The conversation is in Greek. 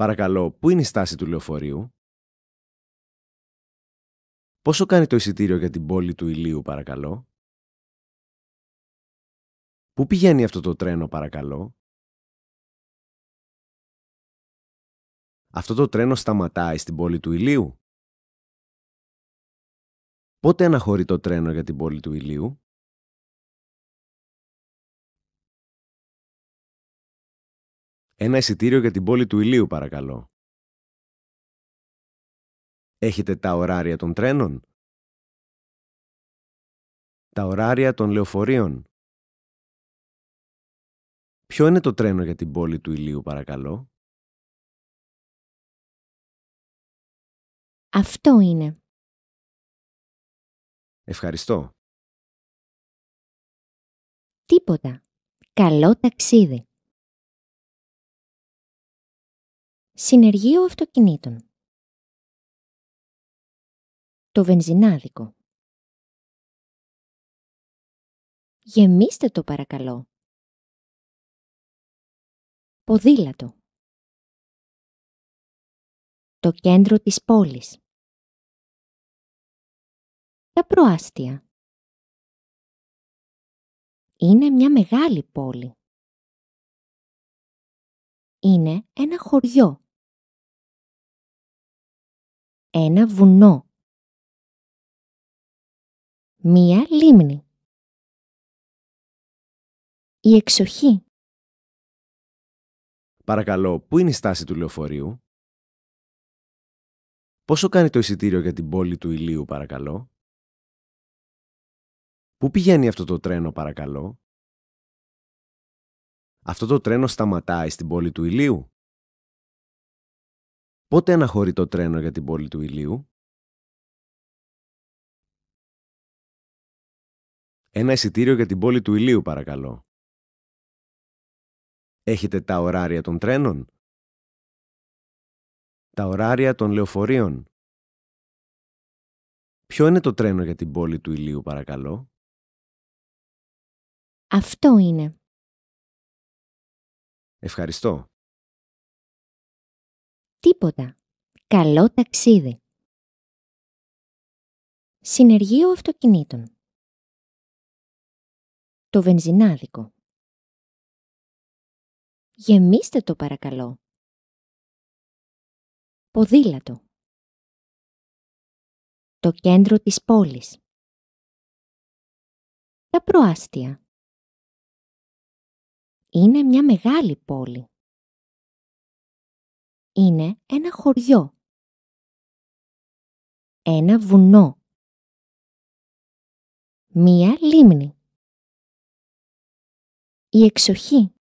Παρακαλώ, πού είναι η στάση του λεωφορείου? Πόσο κάνει το εισιτήριο για την πόλη του ηλίου, παρακαλώ? Πού πηγαίνει αυτό το τρένο, παρακαλώ? Αυτό το τρένο σταματάει στην πόλη του ηλίου. Πότε αναχωρεί το τρένο για την πόλη του ηλίου? Ένα εισιτήριο για την πόλη του Ηλίου, παρακαλώ. Έχετε τα ωράρια των τρένων. Τα ωράρια των λεωφορείων. Ποιο είναι το τρένο για την πόλη του Ηλίου, παρακαλώ. Αυτό είναι. Ευχαριστώ. Τίποτα. Καλό ταξίδι. Συνεργείο αυτοκινήτων Το βενζινάδικο Γεμίστε το παρακαλώ. Ποδήλατο Το κέντρο της πόλης Τα προάστια Είναι μια μεγάλη πόλη. Είναι ένα χωριό ένα βουνό. Μία λίμνη. Η εξοχή. Παρακαλώ, πού είναι η στάση του λεωφορείου? Πόσο κάνει το εισιτήριο για την πόλη του ηλίου, παρακαλώ? Πού πηγαίνει αυτό το τρένο, παρακαλώ? Αυτό το τρένο σταματάει στην πόλη του ηλίου? Πότε αναχωρεί το τρένο για την πόλη του ηλίου? Ένα εισιτήριο για την πόλη του ηλίου, παρακαλώ. Έχετε τα ωράρια των τρένων? Τα ωράρια των λεωφορείων. Ποιο είναι το τρένο για την πόλη του ηλίου, παρακαλώ? Αυτό είναι. Ευχαριστώ τίποτα. Καλό ταξίδι. Συνεργείο αυτοκινήτων. Το βενζινάδικο. Γεμίστε το παρακαλώ. Ποδήλατο. Το κέντρο της πόλης. Τα προάστια. Είναι μια μεγάλη πόλη είναι ένα χωριό. Ένα βουνό. Μία λίμνη. Η εξοχή.